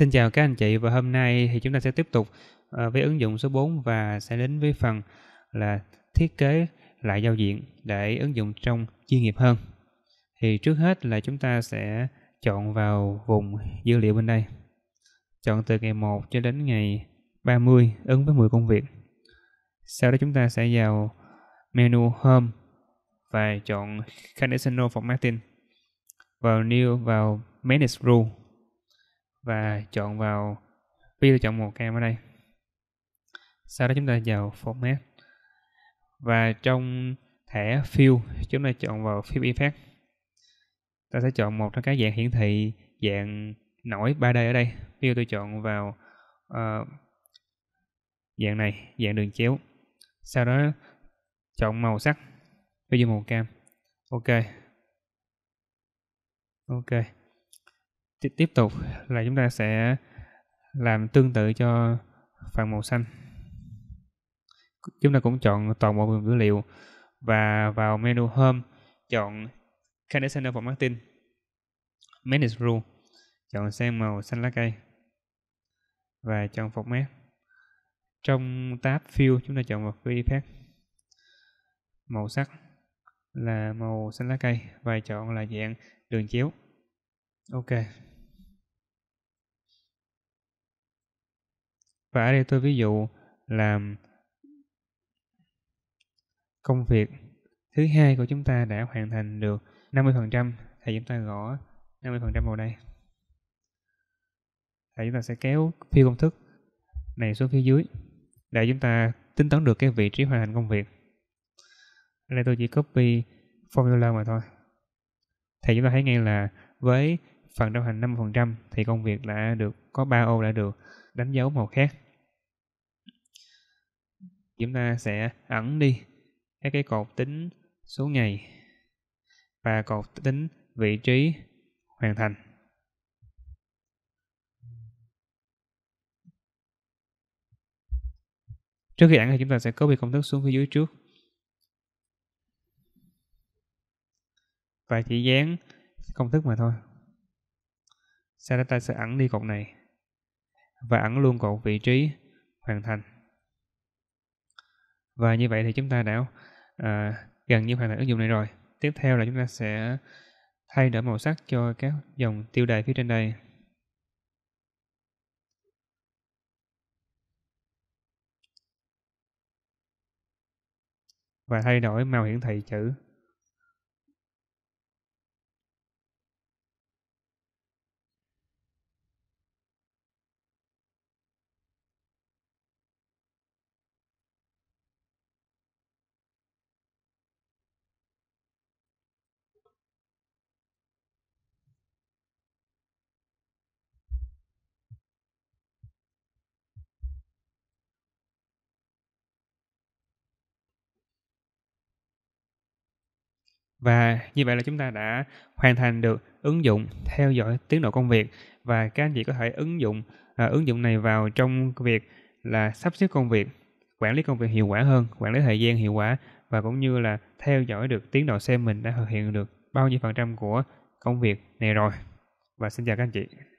Xin chào các anh chị và hôm nay thì chúng ta sẽ tiếp tục ờ, với ứng dụng số 4 và sẽ đến với phần là thiết kế lại giao diện để ứng dụng trong chuyên nghiệp hơn. Thì trước hết là chúng ta sẽ chọn vào vùng dữ liệu bên đây. Chọn từ ngày 1 cho đến ngày 30 ứng với 10 công việc. Sau đó chúng ta sẽ vào menu Home và chọn Conditional Formatting vào New vào Manage Rule và chọn vào ví là chọn màu cam ở đây sau đó chúng ta vào format và trong thẻ fill chúng ta chọn vào fill effect ta sẽ chọn một trong các dạng hiển thị dạng nổi 3D ở đây ví dụ tôi chọn vào uh, dạng này dạng đường chéo sau đó chọn màu sắc ví dụ màu cam ok ok tiếp tiếp tục là chúng ta sẽ làm tương tự cho phần màu xanh chúng ta cũng chọn toàn bộ dữ liệu và vào menu Home chọn Candidate Center for Marketing Manage Rule chọn sang màu xanh lá cây và chọn format trong tab Fill chúng ta chọn một Fill Effect màu sắc là màu xanh lá cây và chọn là dạng đường chiếu Ok. Và ở đây tôi ví dụ là công việc thứ hai của chúng ta đã hoàn thành được 50%, thì chúng ta gõ 50% vào đây. Thì chúng ta sẽ kéo phiêu công thức này xuống phía dưới để chúng ta tính toán được cái vị trí hoàn thành công việc. đây tôi chỉ copy formula mà thôi. Thì chúng ta thấy ngay là với phần đồng hành 5% thì công việc đã được có 3 ô đã được đánh dấu màu khác. Chúng ta sẽ ẩn đi các cái cột tính số ngày và cột tính vị trí hoàn thành. Trước khi ẩn thì chúng ta sẽ copy công thức xuống phía dưới trước. Và chỉ dán công thức mà thôi sau đó ta sẽ ẩn đi cột này và ẩn luôn cột vị trí hoàn thành. Và như vậy thì chúng ta đã à, gần như hoàn thành ứng dụng này rồi. Tiếp theo là chúng ta sẽ thay đổi màu sắc cho các dòng tiêu đề phía trên đây. Và thay đổi màu hiển thị chữ Và như vậy là chúng ta đã hoàn thành được ứng dụng theo dõi tiến độ công việc và các anh chị có thể ứng dụng à, ứng dụng này vào trong việc là sắp xếp công việc, quản lý công việc hiệu quả hơn, quản lý thời gian hiệu quả và cũng như là theo dõi được tiến độ xem mình đã thực hiện được bao nhiêu phần trăm của công việc này rồi. Và xin chào các anh chị.